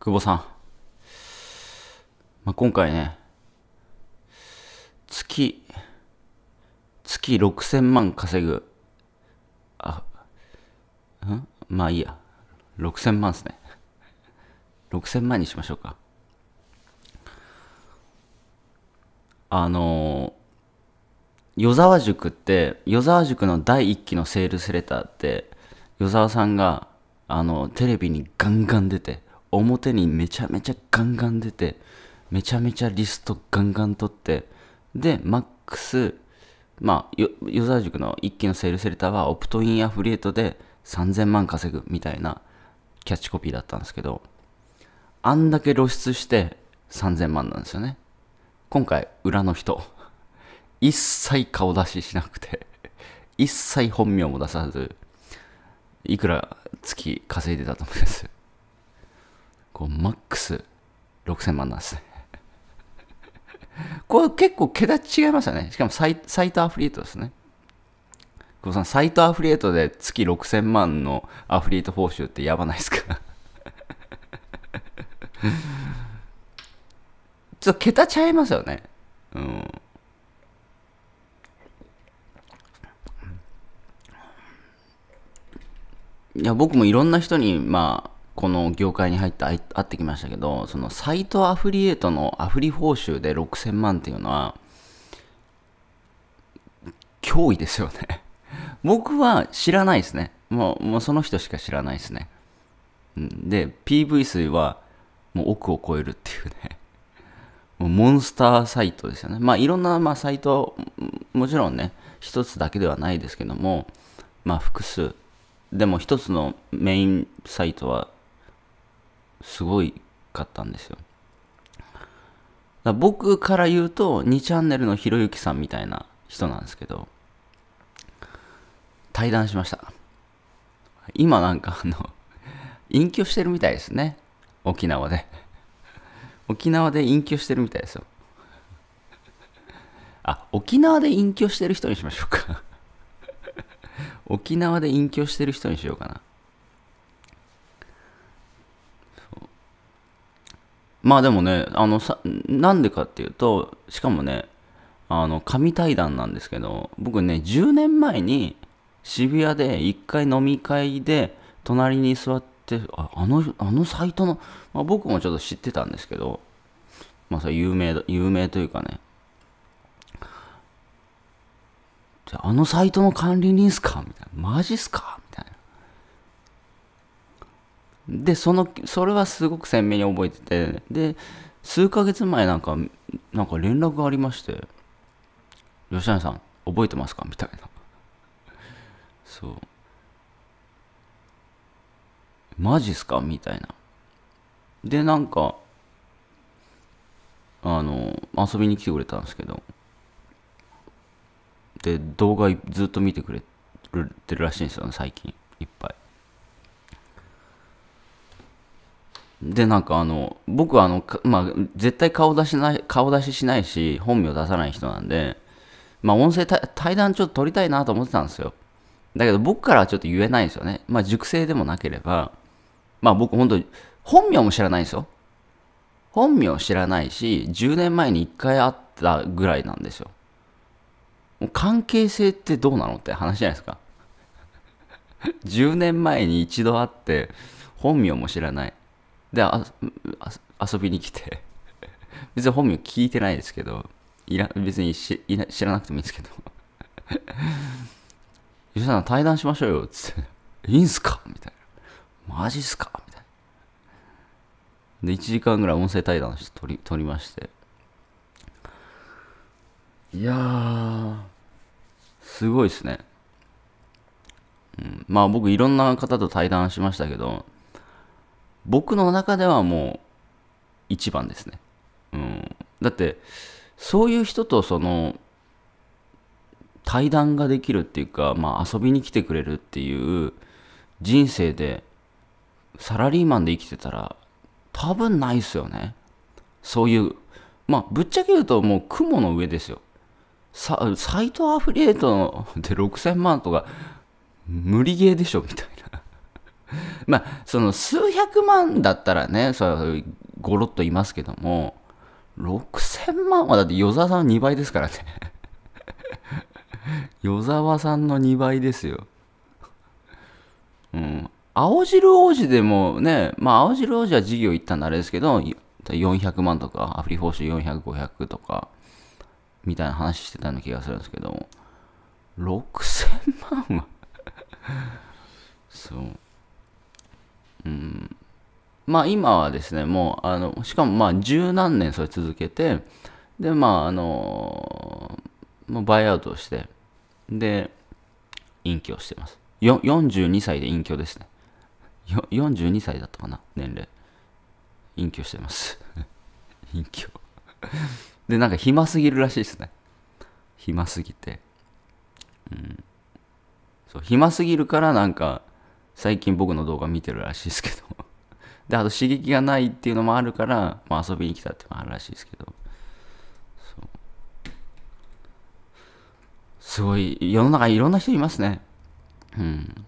久保さん。まあ、今回ね、月、月6000万稼ぐ。あ、んまあいいや。6000万ですね。6000万にしましょうか。あのー、与沢塾って、与沢塾の第1期のセールスレターって、与沢さんが、あの、テレビにガンガン出て、表にめちゃめちゃガンガン出て、めちゃめちゃリストガンガン取って、で、マックス、まあ、与沢塾の一期のセールセレターはオプトインアフリエイトで3000万稼ぐみたいなキャッチコピーだったんですけど、あんだけ露出して3000万なんですよね。今回、裏の人、一切顔出ししなくて一切本名も出さず、いくら月稼いでたと思いますマックス6000万なんですねこれ結構桁違いますよね。しかもサイサイトアフリエイトですね。久保さん、サイトアフリエイトで月6000万のアフリエイト報酬ってやばないですか ちょっと桁ちゃいますよね。うん。いや、僕もいろんな人に、まあ、この業界に入って会ってきましたけどそのサイトアフリエイトのアフリ報酬で6000万っていうのは脅威ですよね 僕は知らないですねもうもうその人しか知らないですねで PV 数はもう億を超えるっていうね もうモンスターサイトですよねまあいろんなまあサイトもちろんね一つだけではないですけどもまあ複数でも一つのメインサイトはすごいかったんですよ。だ僕から言うと2チャンネルのひろゆきさんみたいな人なんですけど、対談しました。今なんかあの、隠居してるみたいですね。沖縄で。沖縄で隠居してるみたいですよ。あ、沖縄で隠居してる人にしましょうか沖縄で隠居してる人にしようかな。まあでもね、あのさ、なんでかっていうと、しかもね、あの、神対談なんですけど、僕ね、10年前に渋谷で1回飲み会で隣に座って、ああの、あのサイトの、まあ、僕もちょっと知ってたんですけど、まあそれ有名有名というかね、あのサイトの管理人っすかみたいな。マジっすかでそのそれはすごく鮮明に覚えててで数ヶ月前なんかなんか連絡がありまして「吉谷さん覚えてますか?」みたいなそう「マジっすか?」みたいなでなんかあの遊びに来てくれたんですけどで動画ずっと見てくれてるらしいんですよね最近いっぱいでなんかあの僕はあの、まあ、絶対顔出しない顔出ししないし本名出さない人なんで、まあ、音声対談ちょっと撮りたいなと思ってたんですよだけど僕からはちょっと言えないんですよねまあ熟成でもなければまあ僕本当本名も知らないんですよ本名知らないし10年前に1回会ったぐらいなんですよ関係性ってどうなのって話じゃないですか10年前に一度会って本名も知らないで遊びに来て 別に本名聞いてないですけどいら別に知らなくてもいいですけど 吉田さん対談しましょうよっつって「いいんすか?」みたいな「マジっすか?」みたいなで1時間ぐらい音声対談して撮り撮りましていやーすごいっすね、うん、まあ僕いろんな方と対談しましたけど僕の中ではもう一番ですね。うん、だってそういう人とその対談ができるっていうか、まあ、遊びに来てくれるっていう人生でサラリーマンで生きてたら多分ないっすよね。そういうまあぶっちゃけ言うともう雲の上ですよ。サイトアフリエイトで6000万とか無理ゲーでしょみたいな。まあ、その数百万だったらね、それごろっといますけども、6000万はだって与沢さんの2倍ですからね。与沢さんの2倍ですよ。うん。青汁王子でもね、まあ青汁王子は事業行ったんあれですけど、400万とか、アフリ報酬400、500とか、みたいな話してたような気がするんですけども、6000万は そう。まあ今はですね、もう、あの、しかもまあ十何年それ続けて、で、まああの、まバイアウトして、で、隠居してます。よ42歳で隠居ですね。よ42歳だったかな、年齢。隠居してます。隠居で、なんか暇すぎるらしいですね。暇すぎて。うん。そう、暇すぎるからなんか、最近僕の動画見てるらしいですけどであと刺激がないっていうのもあるから、まあ、遊びに来たっていうのもあるらしいですけどすごい世の中いろんな人いますねうん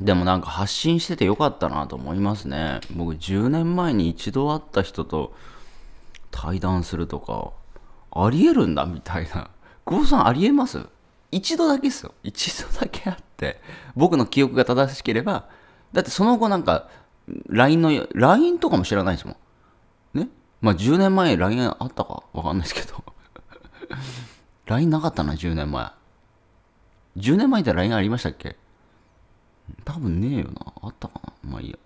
でもなんか発信しててよかったなと思いますね僕10年前に一度会った人と対談するとかありえるんだみたいな久保さんありえます一度だけですよ一度だけ会っ僕の記憶が正しければ、だってその後なんか、LINE の、LINE とかも知らないですもん。ねまあ10年前 LINE あったかわかんないですけど。LINE なかったな、10年前。10年前って LINE ありましたっけ多分ねえよな。あったかなまあいいや。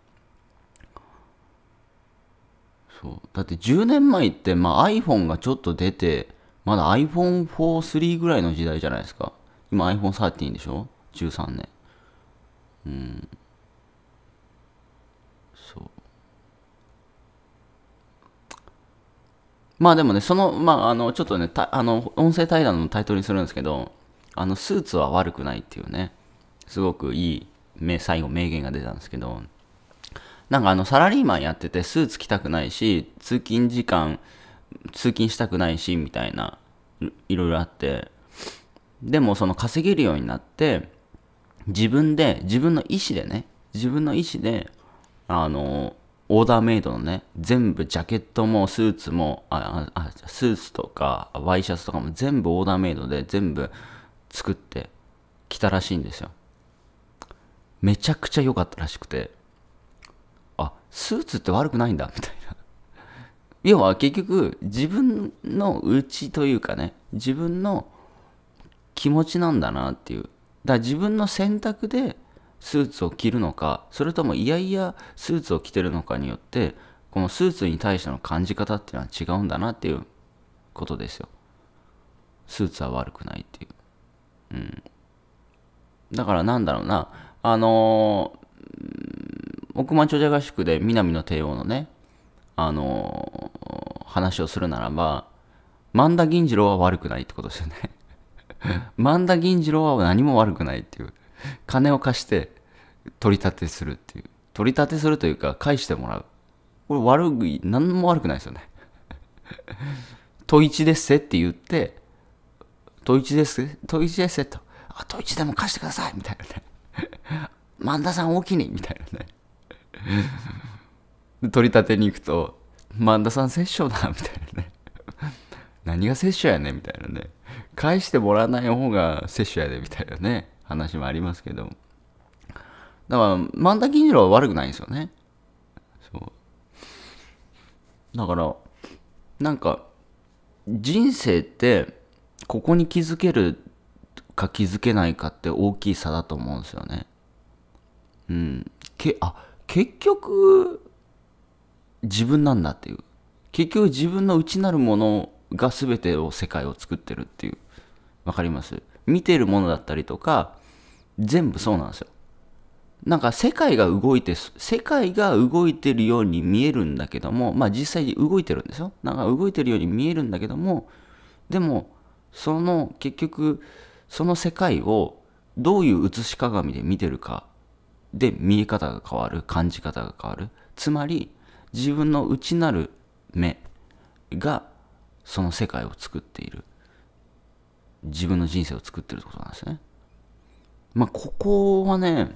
そう。だって10年前って、まあ iPhone がちょっと出て、まだ iPhone4、3ぐらいの時代じゃないですか。今 iPhone13 でしょ ?13 年。うんそうまあでもねそのまああのちょっとねたあの音声対談のタイトルにするんですけどあのスーツは悪くないっていうねすごくいい名最後名言が出たんですけどなんかあのサラリーマンやっててスーツ着たくないし通勤時間通勤したくないしみたいないろいろあってでもその稼げるようになって自分で、自分の意思でね、自分の意思で、あの、オーダーメイドのね、全部ジャケットもスーツも、あ、あスーツとかワイシャツとかも全部オーダーメイドで全部作ってきたらしいんですよ。めちゃくちゃ良かったらしくて、あ、スーツって悪くないんだ、みたいな。要は結局自分の内というかね自分の気持ちなんだなっていうだから自分の選択でスーツを着るのかそれともいやいやスーツを着てるのかによってこのスーツに対しての感じ方っていうのは違うんだなっていうことですよスーツは悪くないっていううんだからなんだろうなあのー、億万長者合宿で南の帝王のねあのー、話をするならば万田銀次郎は悪くないってことですよね万 田銀次郎は何も悪くないっていう。金を貸して取り立てするっていう。取り立てするというか、返してもらう。これ悪い、何も悪くないですよね。戸 一ですせって言って、戸一ですせ、一ですせと。あ、都一でも貸してくださいみたいなね。万 田さん大きにみたいなね。取り立てに行くと、万田さん殺生だみたいなね。何が殺生やねみたいなね。返してもらわない方が接種やでみたいなね話もありますけどだから万田金次郎は悪くないんですよねそうだからなんか人生ってここに気づけるか気づけないかって大きい差だと思うんですよねうんけあ結局自分なんだっていう結局自分の内なるものが全てを世界を作ってるっていうわかります見てるものだったりとか、全部そうなんですよ。なんか世界が動いて、世界が動いてるように見えるんだけども、まあ実際に動いてるんですよ。なんか動いてるように見えるんだけども、でも、その結局、その世界をどういう写し鏡で見てるかで見え方が変わる、感じ方が変わる。つまり、自分の内なる目がその世界を作っている。自分の人生を作ってるってことなんですね。まあ、ここはね、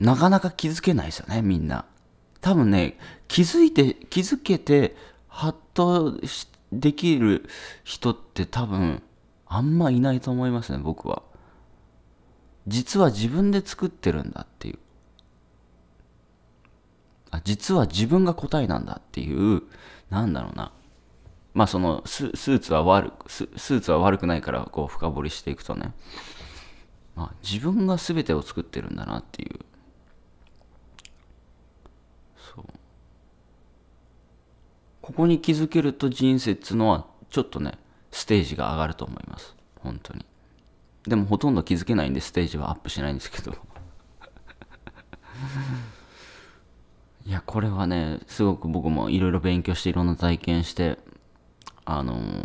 なかなか気づけないですよね、みんな。多分ね、気づいて、気づけて、ハッとできる人って多分、あんまいないと思いますね、僕は。実は自分で作ってるんだっていう。あ、実は自分が答えなんだっていう、なんだろうな。まあそのスーツは悪スーツは悪くないからこう深掘りしていくとね、まあ、自分が全てを作ってるんだなっていうそうここに気づけると人生っつのはちょっとねステージが上がると思います本当にでもほとんど気づけないんでステージはアップしないんですけどいやこれはねすごく僕もいろいろ勉強していろんな体験してあのー、